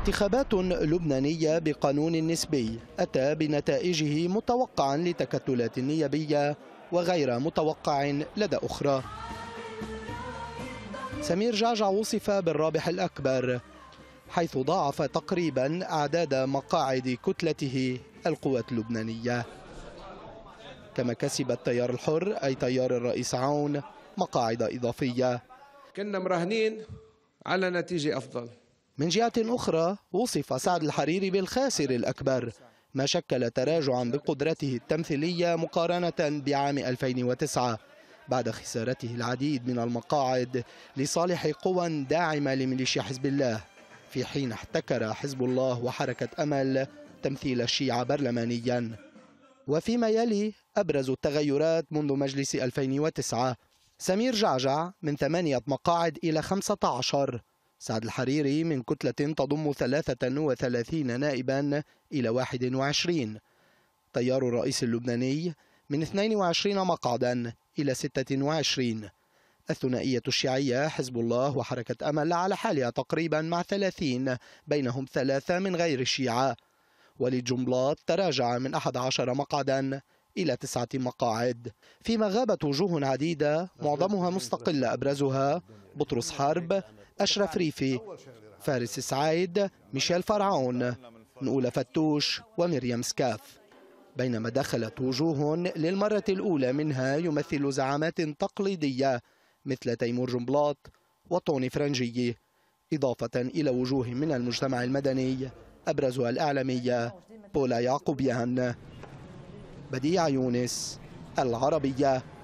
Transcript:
انتخابات لبنانية بقانون نسبي أتى بنتائجه متوقعا لتكتلات نيابية وغير متوقع لدى أخرى سمير جعجع وصف بالرابح الأكبر حيث ضاعف تقريبا أعداد مقاعد كتلته القوات اللبنانية كما كسب التيار الحر أي تيار الرئيس عون مقاعد إضافية كنا مرهنين على نتيجة أفضل من جهة أخرى وصف سعد الحريري بالخاسر الأكبر ما شكل تراجعا بقدرته التمثيلية مقارنة بعام 2009 بعد خسارته العديد من المقاعد لصالح قوى داعمة لميليشيا حزب الله في حين احتكر حزب الله وحركة أمل تمثيل الشيعة برلمانيا وفيما يلي أبرز التغيرات منذ مجلس 2009 سمير جعجع من ثمانية مقاعد إلى 15 سعد الحريري من كتلة تضم 33 نائبا إلى 21 تيار الرئيس اللبناني من 22 مقعدا إلى 26 الثنائية الشيعية حزب الله وحركة أمل على حالها تقريبا مع 30 بينهم ثلاثة من غير الشيعة وليد جنبلاط تراجع من 11 مقعدا إلى تسعة مقاعد فيما غابت وجوه عديدة معظمها مستقلة أبرزها بطرس حرب أشرف ريفي فارس سعيد ميشيل فرعون نقول فتوش ومريم سكاف بينما دخلت وجوه للمرة الأولى منها يمثل زعامات تقليدية مثل تيمور جنبلاط وطوني فرنجي إضافة إلى وجوه من المجتمع المدني أبرزها الإعلامية بولا يعقوبيان بديع يونس العربية